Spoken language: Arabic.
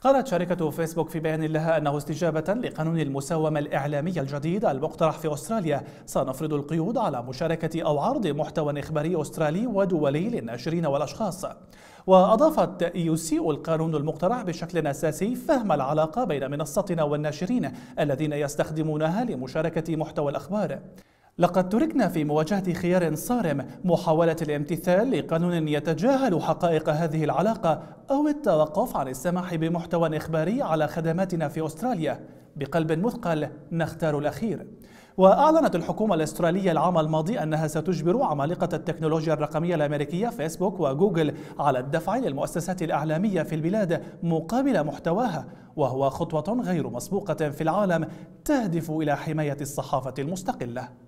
قالت شركة فيسبوك في بيان لها أنه استجابة لقانون المساومة الإعلامية الجديد المقترح في أستراليا سنفرض القيود على مشاركة أو عرض محتوى إخباري أسترالي ودولي للناشرين والأشخاص وأضافت يسيء القانون المقترح بشكل أساسي فهم العلاقة بين منصتنا والناشرين الذين يستخدمونها لمشاركة محتوى الأخبار لقد تركنا في مواجهة خيار صارم محاولة الامتثال لقانون يتجاهل حقائق هذه العلاقة أو التوقف عن السماح بمحتوى إخباري على خدماتنا في أستراليا بقلب مثقل نختار الأخير وأعلنت الحكومة الأسترالية العام الماضي أنها ستجبر عمالقة التكنولوجيا الرقمية الأمريكية فيسبوك وجوجل على الدفع للمؤسسات الإعلامية في البلاد مقابل محتواها وهو خطوة غير مسبوقة في العالم تهدف إلى حماية الصحافة المستقلة